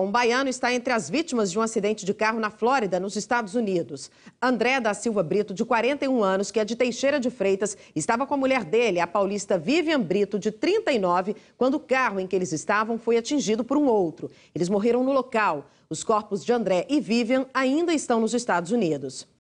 Um baiano está entre as vítimas de um acidente de carro na Flórida, nos Estados Unidos. André da Silva Brito, de 41 anos, que é de Teixeira de Freitas, estava com a mulher dele, a paulista Vivian Brito, de 39, quando o carro em que eles estavam foi atingido por um outro. Eles morreram no local. Os corpos de André e Vivian ainda estão nos Estados Unidos.